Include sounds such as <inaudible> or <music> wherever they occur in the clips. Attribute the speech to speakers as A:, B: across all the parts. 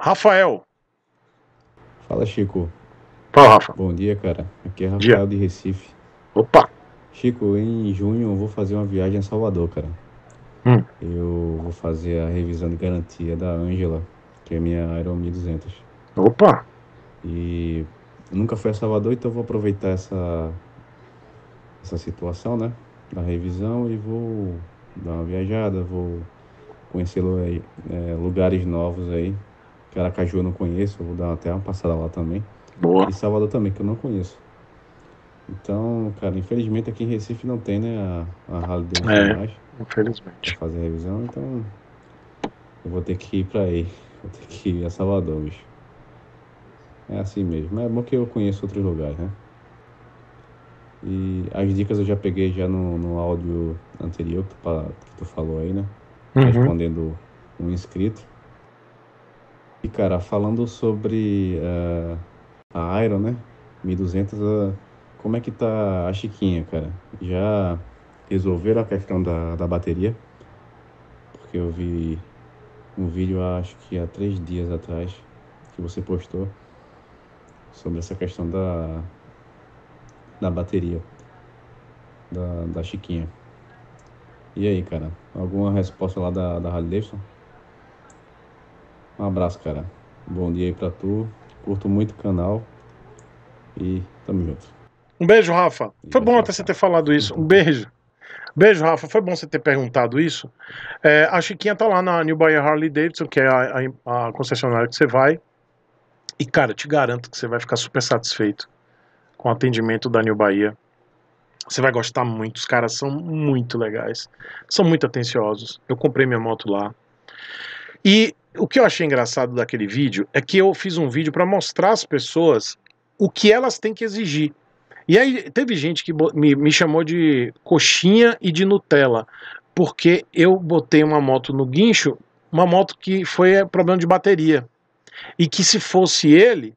A: Rafael. Fala, Chico. Fala, Rafa. Bom dia, cara. Aqui é Rafael dia. de Recife. Opa! Chico, em junho eu vou fazer uma viagem a Salvador, cara. Hum. Eu vou fazer a revisão de garantia da Ângela, que é minha Aero 1200. Opa! E nunca fui a Salvador, então vou aproveitar essa, essa situação, né? Da revisão e vou dar uma viajada, vou conhecer é, lugares novos aí Caracaju eu não conheço, eu vou dar até uma passada lá também. Boa. E Salvador também, que eu não conheço. Então, cara, infelizmente aqui em Recife não tem, né, a, a Harley de é, infelizmente. Pra fazer revisão, então eu vou ter que ir pra aí. <laughs> Vou ter que ir a Salvador, bicho. É assim mesmo. Mas é bom que eu conheço outros lugares, né? E as dicas eu já peguei já no, no áudio anterior que tu, que tu falou aí, né? Uhum. Respondendo um inscrito. E cara, falando sobre uh, a Iron, né? 1200, uh, eh, como é que tá a Chiquinha, cara? Já resolveram a questão da, da bateria? Porque eu vi um vídeo, acho que há três dias atrás, que você postou sobre essa questão da, da bateria da, da Chiquinha. E aí, cara? Alguma resposta lá da, da Harley Davidson? Um abraço, cara. Bom dia aí pra tu. Curto muito o canal. E tamo junto.
B: Um beijo, Rafa. E Foi bom até você ter falado isso. Um beijo. Beijo, Rafa. Foi bom você ter perguntado isso. É, a Chiquinha tá lá na New Bayer Harley Davidson, que é a, a, a, concessionária que você vai. E, cara, te garanto que você vai ficar super satisfeito com o atendimento da New Bahia. Você vai gostar muito. Os caras são muito legais. São muito atenciosos. Eu comprei minha moto lá. E o que eu achei engraçado daquele vídeo é que eu fiz um vídeo para mostrar às pessoas o que elas têm que exigir. E aí teve gente que me, me chamou de coxinha e de Nutella, porque eu botei uma moto no guincho, uma moto que foi eh, problema de bateria. E que se fosse ele,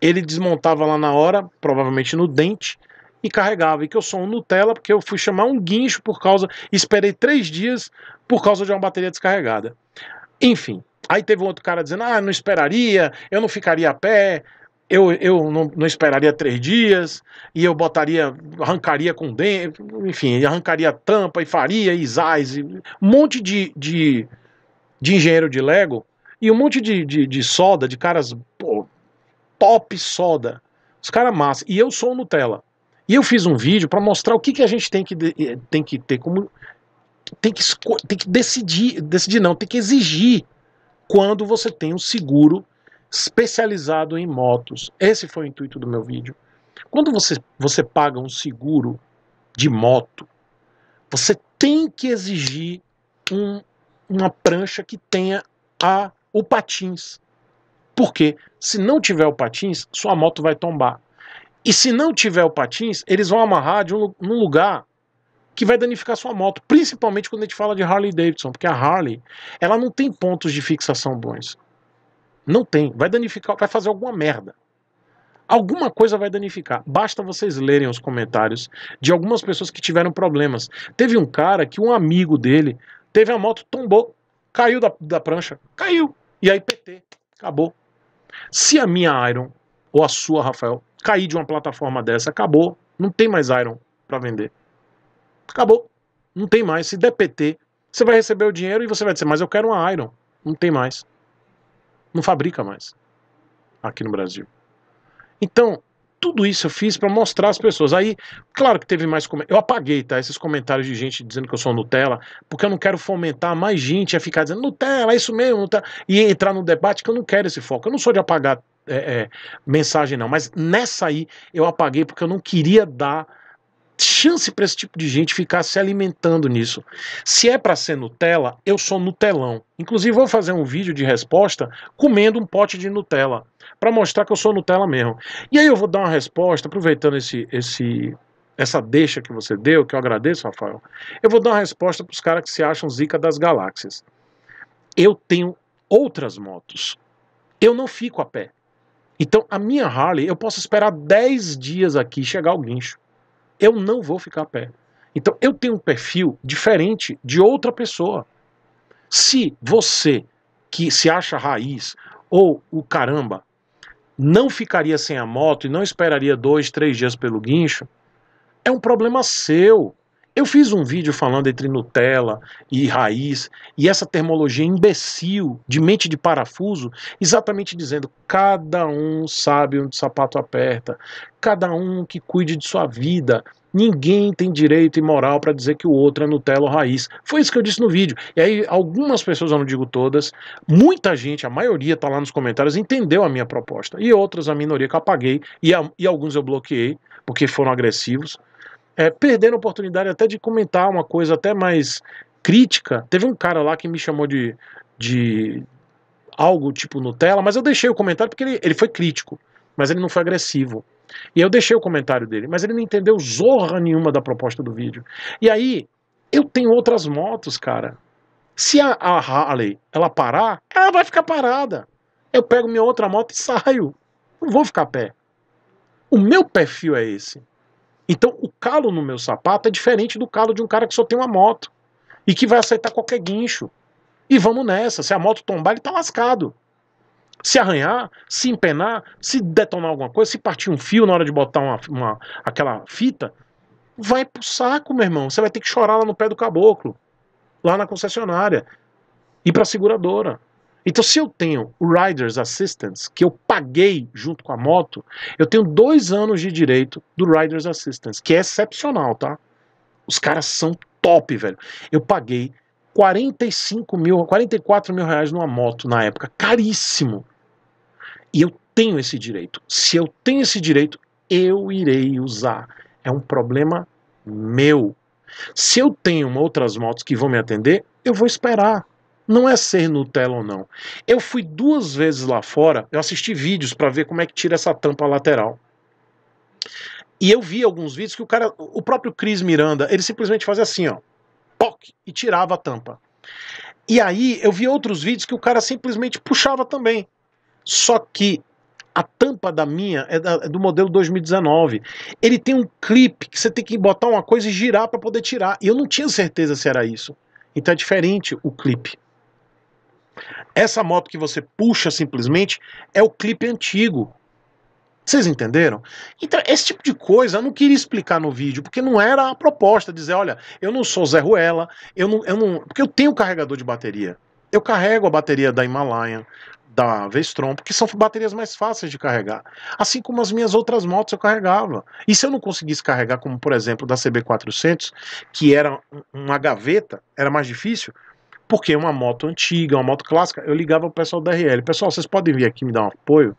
B: ele desmontava lá na hora, provavelmente no dente, e carregava. E que eu sou um Nutella, porque eu fui chamar um guincho por causa. Esperei três dias por causa de uma bateria descarregada. Enfim, Aí teve um outro cara dizendo: ah, não esperaria, eu não ficaria a pé, eu, eu não, não, esperaria três dias e eu botaria, arrancaria com dente, enfim, arrancaria tampa e faria e zaz, e um monte de, de, de, engenheiro de Lego e um monte de, de, de soda, de caras pô, top soda, os caras massa. E eu sou o Nutella. E eu fiz um vídeo para mostrar o que, que a gente tem que, eh, tem que ter como. Tem que, tem que decidir, decidir não, tem que exigir quando você tem um seguro especializado em motos. Esse foi o intuito do meu vídeo. Quando você, você paga um seguro de moto, você tem que exigir um, uma prancha que tenha a, o patins. Porque se não tiver o patins, sua moto vai tombar. E se não tiver o patins, eles vão amarrar de um, num lugar que vai danificar sua moto, principalmente quando a gente fala de Harley Davidson, porque a Harley, ela não tem pontos de fixação bons. Não tem, vai danificar, vai fazer alguma merda. Alguma coisa vai danificar. Basta vocês lerem os comentários de algumas pessoas que tiveram problemas. Teve um cara que um amigo dele teve a moto, tombou, caiu da, da prancha, caiu. E aí PT, acabou. Se a minha Iron, ou a sua, Rafael, cair de uma plataforma dessa, acabou. Não tem mais Iron para vender. Acabou. Não tem mais. Se der PT, você vai receber o dinheiro e você vai dizer, mas eu quero uma Iron. Não tem mais. Não fabrica mais. Aqui no Brasil. Então, tudo isso eu fiz para mostrar as pessoas. Aí, claro que teve mais comentários. Eu apaguei, tá? Esses comentários de gente dizendo que eu sou Nutella, porque eu não quero fomentar mais gente a ficar dizendo Nutella, é isso mesmo, Nutella. Tá? E entrar no debate que eu não quero esse foco. Eu não sou de apagar é, é, mensagem, não. Mas nessa aí eu apaguei porque eu não queria dar chance para esse tipo de gente ficar se alimentando nisso. Se é para ser Nutella, eu sou Nutelão. Inclusive, vou fazer um vídeo de resposta comendo um pote de Nutella, para mostrar que eu sou Nutella mesmo. E aí eu vou dar uma resposta, aproveitando esse, esse, essa deixa que você deu, que eu agradeço, Rafael. Eu vou dar uma resposta para os caras que se acham zica das galáxias. Eu tenho outras motos. Eu não fico a pé. Então, a minha Harley, eu posso esperar 10 dias aqui chegar o guincho eu não vou ficar perto. Então eu tenho um perfil diferente de outra pessoa. Se você que se acha raiz ou o caramba não ficaria sem a moto e não esperaria dois, três dias pelo guincho, é um problema seu. Eu fiz um vídeo falando entre Nutella e raiz e essa terminologia imbecil de mente de parafuso, exatamente dizendo: cada um sabe onde o sapato aperta, cada um que cuide de sua vida. Ninguém tem direito e moral para dizer que o outro é Nutella ou raiz. Foi isso que eu disse no vídeo. E aí, algumas pessoas, eu não digo todas, muita gente, a maioria está lá nos comentários, entendeu a minha proposta. E outras, a minoria que apaguei e, a, e alguns eu bloqueei porque foram agressivos é, a oportunidade até de comentar uma coisa até mais crítica. Teve um cara lá que me chamou de, de algo tipo Nutella, mas eu deixei o comentário porque ele, ele foi crítico, mas ele não foi agressivo. E eu deixei o comentário dele, mas ele não entendeu zorra nenhuma da proposta do vídeo. E aí, eu tenho outras motos, cara. Se a, a Harley ela parar, ela vai ficar parada. Eu pego minha outra moto e saio. Não vou ficar a pé. O meu perfil é esse. Então, o calo no meu sapato é diferente do calo de um cara que só tem uma moto e que vai aceitar qualquer guincho. E vamos nessa. Se a moto tombar, ele tá lascado. Se arranhar, se empenar, se detonar alguma coisa, se partir um fio na hora de botar uma, uma aquela fita, vai pro saco, meu irmão. Você vai ter que chorar lá no pé do caboclo, lá na concessionária e pra seguradora. Então, se eu tenho o Rider's Assistance, que eu paguei junto com a moto, eu tenho dois anos de direito do Rider's Assistance, que é excepcional, tá? Os caras são top, velho. Eu paguei 45 mil, 44 mil reais numa moto na época, caríssimo. E eu tenho esse direito. Se eu tenho esse direito, eu irei usar. É um problema meu. Se eu tenho outras motos que vão me atender, eu vou esperar não é ser Nutella ou não. Eu fui duas vezes lá fora, eu assisti vídeos para ver como é que tira essa tampa lateral. E eu vi alguns vídeos que o cara, o próprio Cris Miranda, ele simplesmente fazia assim, ó, poc, e tirava a tampa. E aí eu vi outros vídeos que o cara simplesmente puxava também. Só que a tampa da minha é, da, é do modelo 2019. Ele tem um clipe que você tem que botar uma coisa e girar para poder tirar. E eu não tinha certeza se era isso. Então é diferente o clipe. Essa moto que você puxa simplesmente é o clipe antigo. Vocês entenderam? Então, esse tipo de coisa eu não queria explicar no vídeo, porque não era a proposta dizer, olha, eu não sou Zé Ruela, eu não, eu não. Porque eu tenho carregador de bateria. Eu carrego a bateria da Himalayan, da Vestron, porque são baterias mais fáceis de carregar. Assim como as minhas outras motos eu carregava. E se eu não conseguisse carregar, como por exemplo da CB400, que era uma gaveta, era mais difícil, porque é uma moto antiga, uma moto clássica. Eu ligava o pessoal da RL: Pessoal, vocês podem vir aqui me dar um apoio?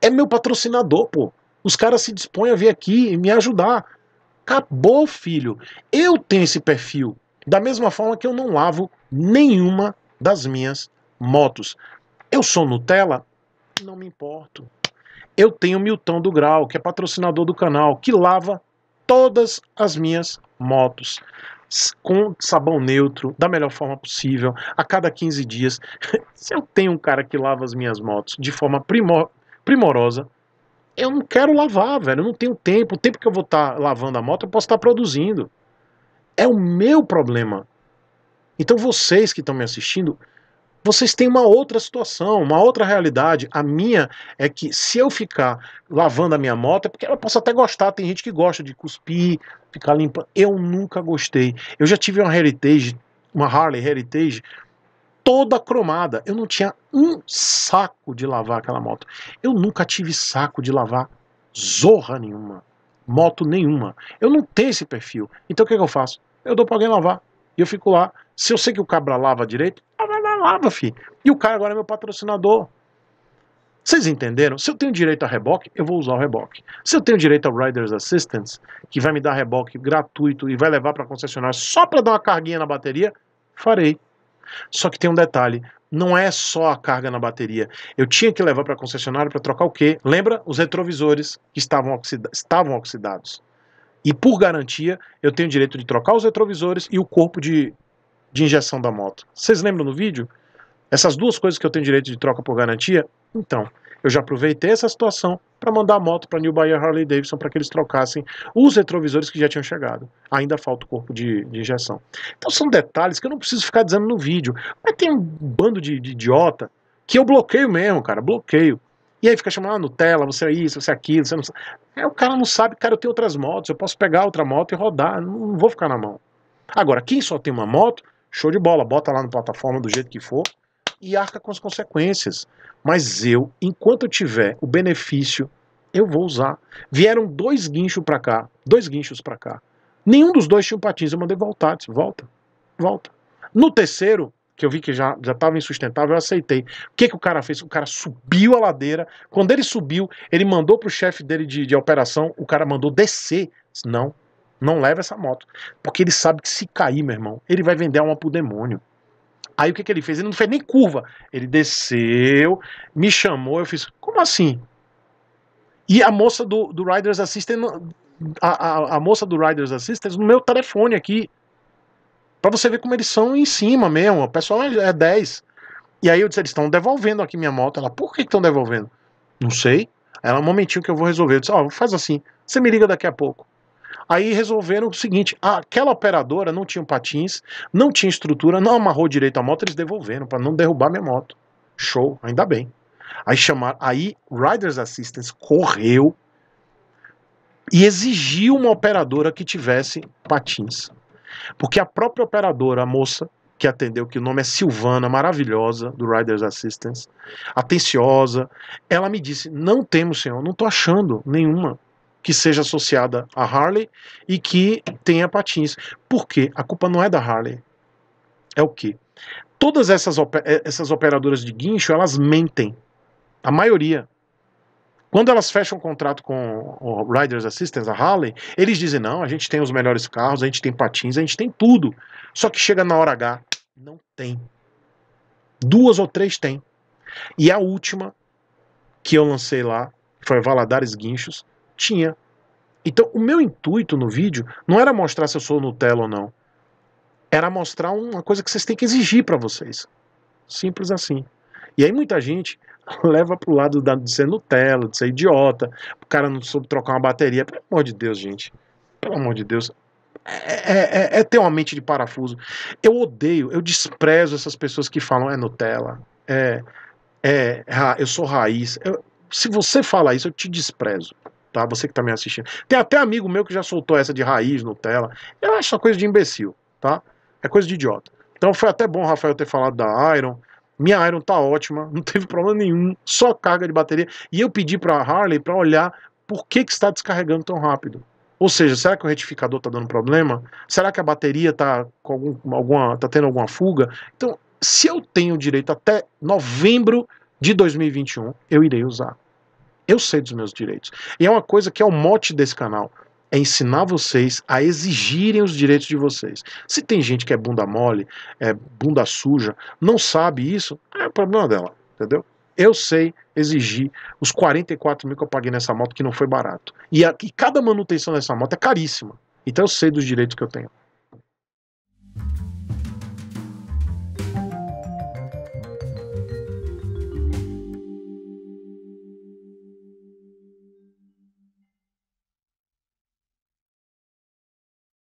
B: É meu patrocinador, pô. Os caras se dispõem a vir aqui e me ajudar. Acabou, filho. Eu tenho esse perfil. Da mesma forma que eu não lavo nenhuma das minhas motos. Eu sou Nutella? Não me importo. Eu tenho Milton do Grau, que é patrocinador do canal, que lava todas as minhas motos com sabão neutro, da melhor forma possível, a cada 15 dias. <laughs> Se eu tenho um cara que lava as minhas motos de forma primor primorosa, eu não quero lavar, velho. Eu não tenho tempo. O tempo que eu vou estar tá lavando a moto, eu posso estar tá produzindo. É o meu problema. Então vocês que estão me assistindo, vocês têm uma outra situação, uma outra realidade. A minha é que se eu ficar lavando a minha moto, é porque eu posso até gostar, tem gente que gosta de cuspir, ficar limpa. Eu nunca gostei. Eu já tive uma Heritage, uma Harley Heritage toda cromada. Eu não tinha um saco de lavar aquela moto. Eu nunca tive saco de lavar zorra nenhuma, moto nenhuma. Eu não tenho esse perfil. Então o que, é que eu faço? Eu dou para alguém lavar. E eu fico lá. Se eu sei que o cabra lava direito, ah, falava, fi. E o cara agora é meu patrocinador. Vocês entenderam? Se eu tenho direito a reboque, eu vou usar o reboque. Se eu tenho direito ao Riders Assistance, que vai me dar reboque gratuito e vai levar para concessionária só para dar uma carguinha na bateria, farei. Só que tem um detalhe, não é só a carga na bateria. Eu tinha que levar para a concessionária para trocar o quê? Lembra? Os retrovisores que estavam, oxida estavam oxidados. E por garantia, eu tenho direito de trocar os retrovisores e o corpo de de injeção da moto. Vocês lembram no vídeo? Essas duas coisas que eu tenho direito de troca por garantia? Então, eu já aproveitei essa situação para mandar a moto para New Bayer Harley Davidson para que eles trocassem os retrovisores que já tinham chegado. Ainda falta o corpo de, de, injeção. Então são detalhes que eu não preciso ficar dizendo no vídeo. Mas tem um bando de, de idiota que eu bloqueio mesmo, cara, bloqueio. E aí fica chamando, ah, Nutella, você é isso, você é aquilo, você não sabe. É, o cara não sabe, cara, eu tenho outras motos, eu posso pegar outra moto e rodar, não vou ficar na mão. Agora, quem só tem uma moto Show de bola, bota lá na plataforma do jeito que for e arca com as consequências. Mas eu, enquanto eu tiver o benefício, eu vou usar. Vieram dois guinchos para cá, dois guinchos para cá. Nenhum dos dois tinha um patins, eu mandei voltar, disse, volta, volta. No terceiro, que eu vi que já já estava insustentável, eu aceitei. O que que o cara fez? O cara subiu a ladeira. Quando ele subiu, ele mandou pro chefe dele de, de operação, o cara mandou descer. Disse, não, não leva essa moto. Porque ele sabe que se cair, meu irmão, ele vai vender uma pro demônio. Aí o que, que ele fez? Ele não fez nem curva. Ele desceu, me chamou, eu fiz, como assim? E a moça do, do Riders Assistant, a, a, a moça do Riders Assistant, no meu telefone aqui. Pra você ver como eles são em cima mesmo. O pessoal é 10. É e aí eu disse, eles estão devolvendo aqui minha moto. Ela, por que estão devolvendo? Não sei. Ela, um momentinho que eu vou resolver. Eu disse, ó, oh, faz assim. Você me liga daqui a pouco. Aí resolveram o seguinte: aquela operadora não tinha patins, não tinha estrutura, não amarrou direito a moto, eles devolveram para não derrubar minha moto. Show, ainda bem. Aí chamar, aí Riders Assistance correu e exigiu uma operadora que tivesse patins. Porque a própria operadora, a moça que atendeu, que o nome é Silvana, maravilhosa, do Riders Assistance, atenciosa, ela me disse: Não temos, senhor, não estou achando nenhuma que seja associada à Harley e que tenha patins. Por quê? A culpa não é da Harley. É o quê? Todas essas, eh, essas operadoras de guincho, elas mentem. A maioria. Quando elas fecham o contrato com o Riders Assistance, a Harley, eles dizem: não, a gente tem os melhores carros, a gente tem patins, a gente tem tudo. Só que chega na hora H, não tem. Duas ou três tem. E a última que eu lancei lá foi Valadares Guinchos, tinha. Então, o meu intuito no vídeo não era mostrar se eu sou Nutella ou não. Era mostrar uma coisa que vocês têm que exigir para vocês. Simples assim. E aí muita gente <laughs> leva pro lado de ser Nutella, de ser idiota, o cara não soube trocar uma bateria. Pelo amor de Deus, gente. Pelo amor de Deus. É, é, é, é ter uma mente de parafuso. Eu odeio, eu desprezo essas pessoas que falam é Nutella, é, é eu sou raiz. Eu, se você fala isso, eu te desprezo tá? Você que tá me assistindo. Tem até amigo meu que já soltou essa de raiz, Nutella. Eu acho essa coisa de imbecil, tá? É coisa de idiota. Então foi até bom, Rafael, ter falado da Iron. Minha Iron tá ótima, <laughs> não teve problema nenhum, só carga de bateria. E eu pedi para Harley para olhar por que, que está descarregando tão rápido. Ou seja, será que o retificador está dando problema? Será que a bateria está algum, alguma, tá tendo alguma fuga? Então, se eu tenho direito até novembro de 2021, eu irei usar. Eu sei dos meus direitos. E é uma coisa que é o mote desse canal. É ensinar vocês a exigirem os direitos de vocês. Se tem gente que é bunda mole, é bunda suja, não sabe isso, é problema dela, entendeu? Eu sei exigir os 44 mil que eu paguei nessa moto, que não foi barato. E, a, e cada manutenção dessa moto é caríssima. Então eu sei dos direitos que eu tenho.